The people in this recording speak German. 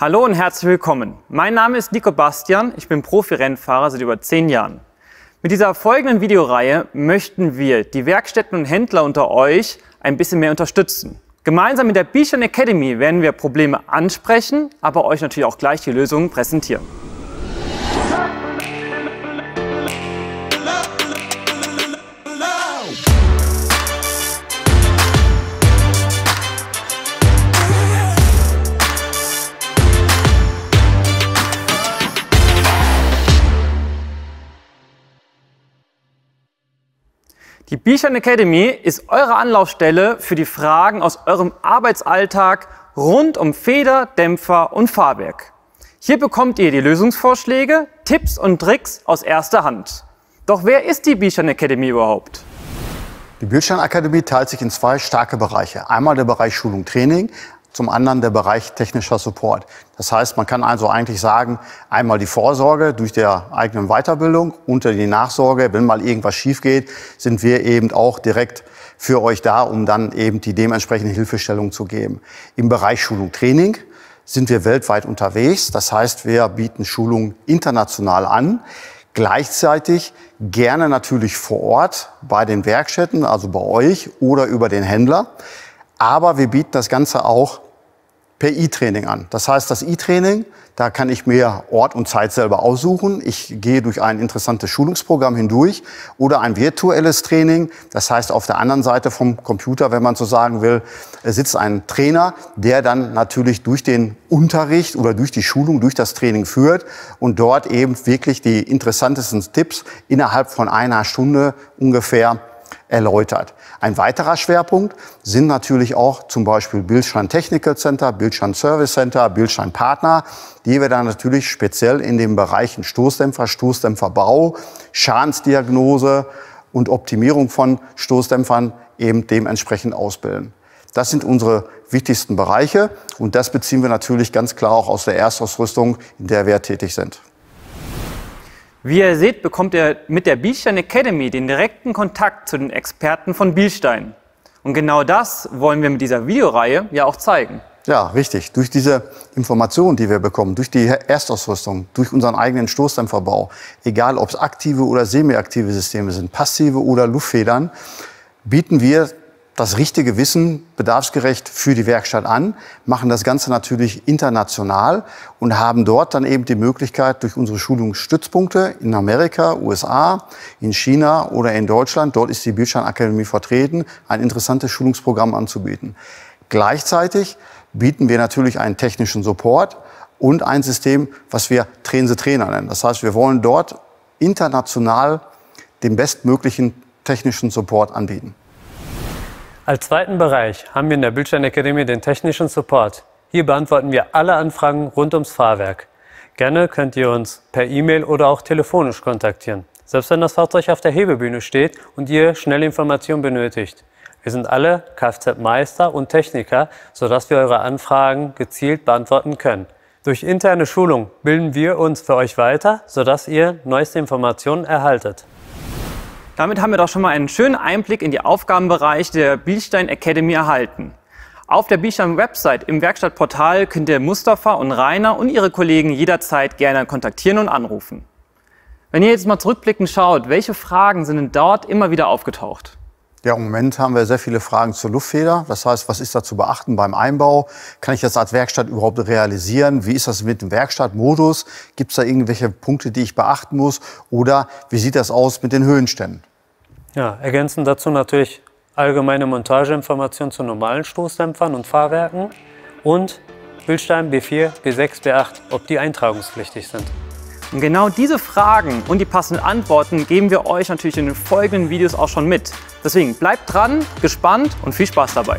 Hallo und herzlich willkommen. Mein Name ist Nico Bastian, ich bin Profi-Rennfahrer seit über zehn Jahren. Mit dieser folgenden Videoreihe möchten wir die Werkstätten und Händler unter euch ein bisschen mehr unterstützen. Gemeinsam mit der Bichon Academy werden wir Probleme ansprechen, aber euch natürlich auch gleich die Lösungen präsentieren. Die Bichern Academy ist eure Anlaufstelle für die Fragen aus eurem Arbeitsalltag rund um Feder, Dämpfer und Fahrwerk. Hier bekommt ihr die Lösungsvorschläge, Tipps und Tricks aus erster Hand. Doch wer ist die Bichern Academy überhaupt? Die Bildstein Akademie teilt sich in zwei starke Bereiche. Einmal der Bereich Schulung Training, zum anderen der Bereich technischer Support. Das heißt, man kann also eigentlich sagen, einmal die Vorsorge durch der eigenen Weiterbildung unter die Nachsorge, wenn mal irgendwas schief geht, sind wir eben auch direkt für euch da, um dann eben die dementsprechende Hilfestellung zu geben. Im Bereich Schulung, Training sind wir weltweit unterwegs. Das heißt, wir bieten Schulung international an. Gleichzeitig gerne natürlich vor Ort bei den Werkstätten, also bei euch oder über den Händler. Aber wir bieten das Ganze auch per E-Training an. Das heißt, das E-Training, da kann ich mir Ort und Zeit selber aussuchen. Ich gehe durch ein interessantes Schulungsprogramm hindurch oder ein virtuelles Training. Das heißt, auf der anderen Seite vom Computer, wenn man so sagen will, sitzt ein Trainer, der dann natürlich durch den Unterricht oder durch die Schulung, durch das Training führt und dort eben wirklich die interessantesten Tipps innerhalb von einer Stunde ungefähr erläutert. Ein weiterer Schwerpunkt sind natürlich auch zum Beispiel Bildstein Technical Center, Bildstein Service Center, Bildstein Partner, die wir dann natürlich speziell in den Bereichen Stoßdämpfer, Stoßdämpferbau, Schadensdiagnose und Optimierung von Stoßdämpfern eben dementsprechend ausbilden. Das sind unsere wichtigsten Bereiche und das beziehen wir natürlich ganz klar auch aus der Erstausrüstung, in der wir tätig sind. Wie ihr seht, bekommt ihr mit der Bielstein Academy den direkten Kontakt zu den Experten von Bielstein. Und genau das wollen wir mit dieser Videoreihe ja auch zeigen. Ja, richtig. Durch diese Informationen, die wir bekommen, durch die Erstausrüstung, durch unseren eigenen Stoßdämpferbau, egal ob es aktive oder semiaktive Systeme sind, passive oder Luftfedern, bieten wir das richtige Wissen bedarfsgerecht für die Werkstatt an, machen das Ganze natürlich international und haben dort dann eben die Möglichkeit, durch unsere Schulungsstützpunkte in Amerika, USA, in China oder in Deutschland, dort ist die Bildschirmakademie vertreten, ein interessantes Schulungsprogramm anzubieten. Gleichzeitig bieten wir natürlich einen technischen Support und ein System, was wir Trainse Trainer nennen. Das heißt, wir wollen dort international den bestmöglichen technischen Support anbieten. Als zweiten Bereich haben wir in der Bildstein Academy den technischen Support. Hier beantworten wir alle Anfragen rund ums Fahrwerk. Gerne könnt ihr uns per E-Mail oder auch telefonisch kontaktieren. Selbst wenn das Fahrzeug auf der Hebebühne steht und ihr schnelle Informationen benötigt. Wir sind alle Kfz-Meister und Techniker, sodass wir eure Anfragen gezielt beantworten können. Durch interne Schulung bilden wir uns für euch weiter, sodass ihr neueste Informationen erhaltet. Damit haben wir doch schon mal einen schönen Einblick in die Aufgabenbereiche der Bielstein Academy erhalten. Auf der bielstein Website im Werkstattportal könnt ihr Mustafa und Rainer und ihre Kollegen jederzeit gerne kontaktieren und anrufen. Wenn ihr jetzt mal zurückblickend schaut, welche Fragen sind denn dort immer wieder aufgetaucht? Ja, im Moment haben wir sehr viele Fragen zur Luftfeder. Das heißt, was ist da zu beachten beim Einbau? Kann ich das als Werkstatt überhaupt realisieren? Wie ist das mit dem Werkstattmodus? Gibt es da irgendwelche Punkte, die ich beachten muss? Oder wie sieht das aus mit den Höhenständen? Ja, ergänzend dazu natürlich allgemeine Montageinformationen zu normalen Stoßdämpfern und Fahrwerken und Bildstein B4, B6, B8, ob die eintragungspflichtig sind. Und genau diese Fragen und die passenden Antworten geben wir euch natürlich in den folgenden Videos auch schon mit. Deswegen bleibt dran, gespannt und viel Spaß dabei.